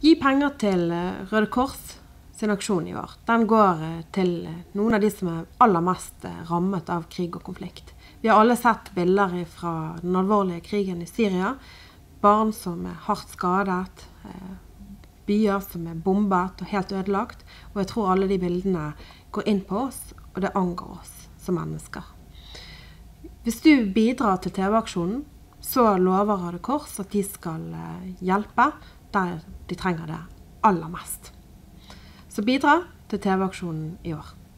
gi penger til eh, Røde Kors sin aksjon i år. Den går eh, til eh, noen av de som er aller mest rammet av krig og konflikt. Vi har alle sett bilder fra den alvorlige krigen i Syria. Barn som er hardt skadet, byer som er bombet og helt ødelagt. Og jeg tror alle de bildene går inn på oss, og det angår oss som mennesker. Hvis du bidrar til TV-aksjonen, så lover Røde Kors at de skal hjelpe der de trenger det aller mest. Så bidra til TV-aksjonen i år.